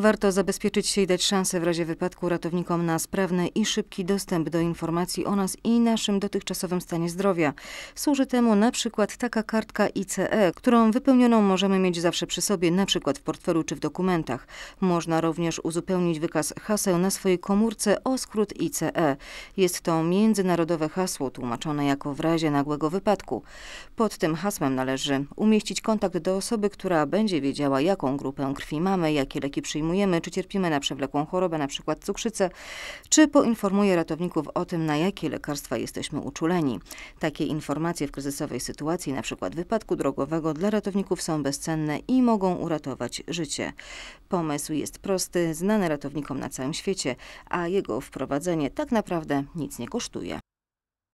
Warto zabezpieczyć się i dać szansę w razie wypadku ratownikom na sprawny i szybki dostęp do informacji o nas i naszym dotychczasowym stanie zdrowia. Służy temu na przykład taka kartka ICE, którą wypełnioną możemy mieć zawsze przy sobie, na przykład w portfelu czy w dokumentach. Można również uzupełnić wykaz haseł na swojej komórce o skrót ICE. Jest to międzynarodowe hasło tłumaczone jako w razie nagłego wypadku. Pod tym hasłem należy umieścić kontakt do osoby, która będzie wiedziała, jaką grupę krwi mamy, jakie leki przyjmujemy czy cierpimy na przewlekłą chorobę, na przykład cukrzycę, czy poinformuje ratowników o tym, na jakie lekarstwa jesteśmy uczuleni. Takie informacje w kryzysowej sytuacji, na przykład wypadku drogowego, dla ratowników są bezcenne i mogą uratować życie. Pomysł jest prosty, znany ratownikom na całym świecie, a jego wprowadzenie tak naprawdę nic nie kosztuje.